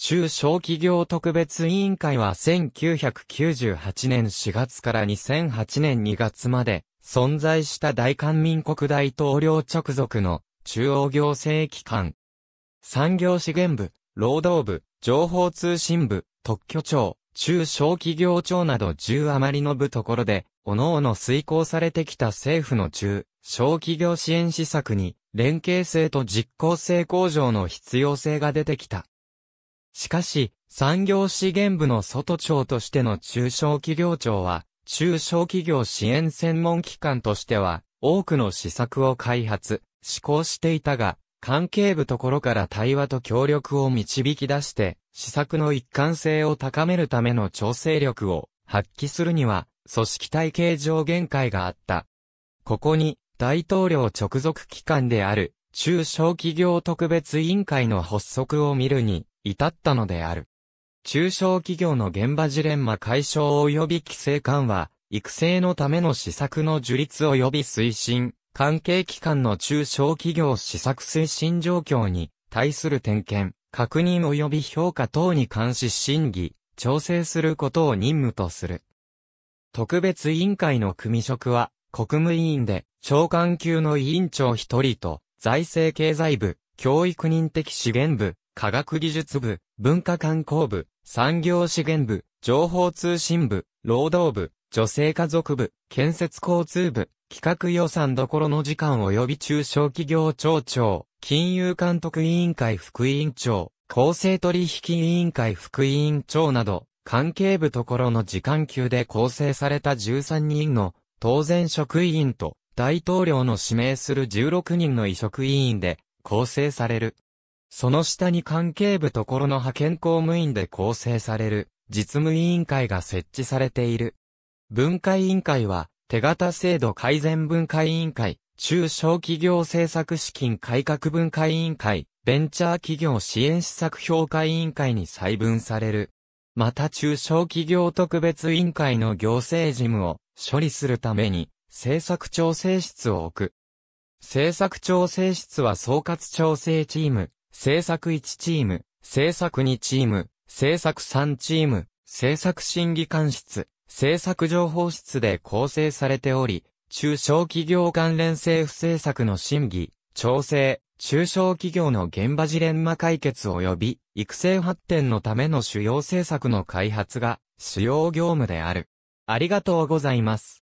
中小企業特別委員会は1998年4月から2008年2月まで存在した大韓民国大統領直属の中央行政機関。産業資源部、労働部、情報通信部、特許庁、中小企業庁など10余りの部ところで、各々遂行されてきた政府の中小企業支援施策に連携性と実効性向上の必要性が出てきた。しかし、産業資源部の外庁としての中小企業庁は、中小企業支援専門機関としては、多くの施策を開発、施行していたが、関係部ところから対話と協力を導き出して、施策の一貫性を高めるための調整力を発揮するには、組織体系上限界があった。ここに、大統領直属機関である、中小企業特別委員会の発足を見るに、至ったのである。中小企業の現場ジレンマ解消及び規制緩和、育成のための施策の樹立及び推進、関係機関の中小企業施策推進状況に対する点検、確認及び評価等に関し審議、調整することを任務とする。特別委員会の組職は、国務委員で、長官級の委員長一人と、財政経済部、教育人的資源部、科学技術部、文化観光部、産業資源部、情報通信部、労働部、女性家族部、建設交通部、企画予算どころの時間及び中小企業庁長、金融監督委員会副委員長、公正取引委員会副委員長など、関係部ところの時間級で構成された13人の、当然職員と、大統領の指名する16人の移植委員で、構成される。その下に関係部ところの派遣公務員で構成される実務委員会が設置されている。分解委員会は、手形制度改善分解委員会、中小企業政策資金改革分解委員会、ベンチャー企業支援施策評価委員会に細分される。また中小企業特別委員会の行政事務を処理するために政策調整室を置く。政策調整室は総括調整チーム、制作1チーム、制作2チーム、制作3チーム、制作審議官室、制作情報室で構成されており、中小企業関連政府政策の審議、調整、中小企業の現場ジレンマ解決及び育成発展のための主要政策の開発が主要業務である。ありがとうございます。